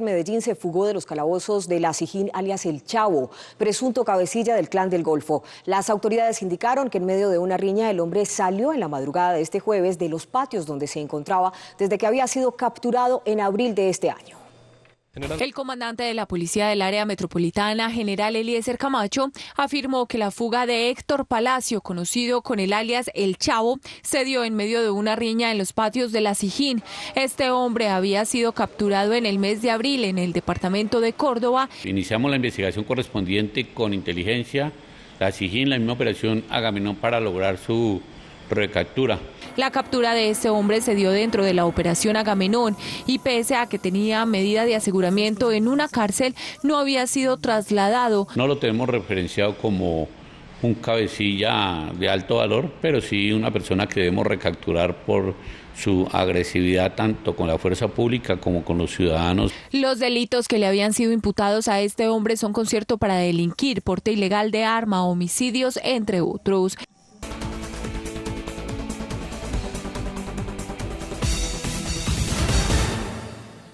Medellín se fugó de los calabozos de la Sijín alias El Chavo, presunto cabecilla del clan del Golfo. Las autoridades indicaron que en medio de una riña el hombre salió en la madrugada de este jueves de los patios donde se encontraba desde que había sido capturado en abril de este año. El comandante de la Policía del Área Metropolitana, general Eliezer Camacho, afirmó que la fuga de Héctor Palacio, conocido con el alias El Chavo, se dio en medio de una riña en los patios de la Sijín. Este hombre había sido capturado en el mes de abril en el departamento de Córdoba. Iniciamos la investigación correspondiente con inteligencia, la Sijín, la misma operación Agamenón para lograr su recaptura. La captura de este hombre se dio dentro de la operación Agamenón y pese a que tenía medida de aseguramiento en una cárcel, no había sido trasladado. No lo tenemos referenciado como un cabecilla de alto valor, pero sí una persona que debemos recapturar por su agresividad tanto con la fuerza pública como con los ciudadanos. Los delitos que le habían sido imputados a este hombre son concierto para delinquir, porte ilegal de arma, homicidios, entre otros.